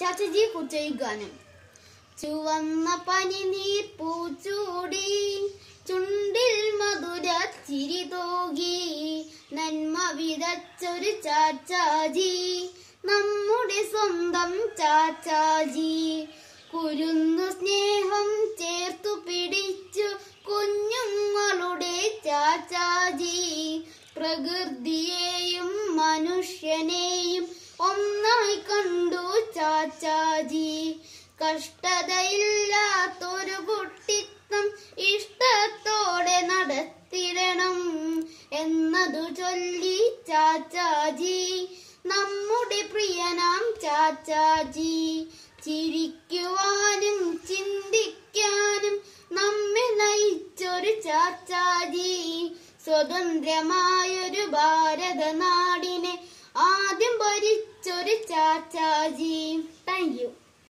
ചാച്ചജി കുച്ചയി ഗാനം ചുവന്ന പനി നീർ പൂച്ചൂടി ചുണ്ടിൽ മധുര ചിരി തോകി നന്മ വിതച്ചൊരു ചാച്ചാജി നമ്മുടെ സ്വന്തം ചാച്ചാജി കുരുന്നു സ്നേഹം ചേർത്തു പിടിച്ചു കുഞ്ഞുങ്ങളുടെ ചാച്ചാജി പ്രകൃതിയെയും മനുഷ്യനെയും ഒന്നായി കണ്ടു ചാച്ചാജി കഷ്ടതയില്ലാത്തൊരു കുട്ടിത്തം ഇഷ്ടത്തോടെ നടത്തിരണം എന്നതു ചൊല്ലി ചാച്ചാജി നമ്മുടെ പ്രിയനാം ചാച്ചാജി ചിരിക്കുവാനും ചിന്തിക്കാനും നമ്മെ നയിച്ചൊരു ചാച്ചാജി സ്വതന്ത്രമായൊരു ഭാരതനാടിനെ ആദ്യം ഭരിച്ചൊരു ചാച്ചാജി